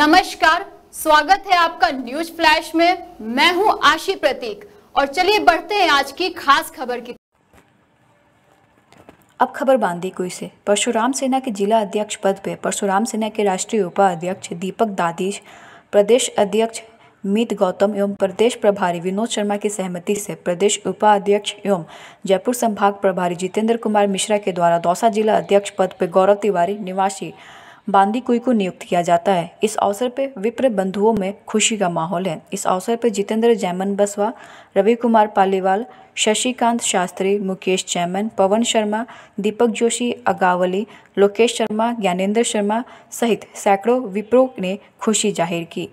नमस्कार स्वागत है आपका न्यूज फ्लैश में मैं हूं आशी प्रतीक और चलिए बढ़ते हैं आज की खास खबर की अब खबर कोई से परशुराम सेना के जिला अध्यक्ष पद पर परशुराम सेना के राष्ट्रीय उपाध्यक्ष दीपक दादीश प्रदेश अध्यक्ष मीत गौतम एवं प्रदेश प्रभारी विनोद शर्मा की सहमति से प्रदेश उपाध्यक्ष एवं जयपुर संभाग प्रभारी जितेंद्र कुमार मिश्रा के द्वारा दौसा जिला अध्यक्ष पद पर गौरव तिवारी निवासी बांदी कोई को नियुक्त किया जाता है इस अवसर पर विप्र बंधुओं में खुशी का माहौल है इस अवसर पर जितेंद्र जैमन बसवा रवि कुमार पालीवाल शशिकांत शास्त्री मुकेश चैमन पवन शर्मा दीपक जोशी अगावली लोकेश शर्मा ज्ञानेंद्र शर्मा सहित सैकड़ों विप्रो ने खुशी जाहिर की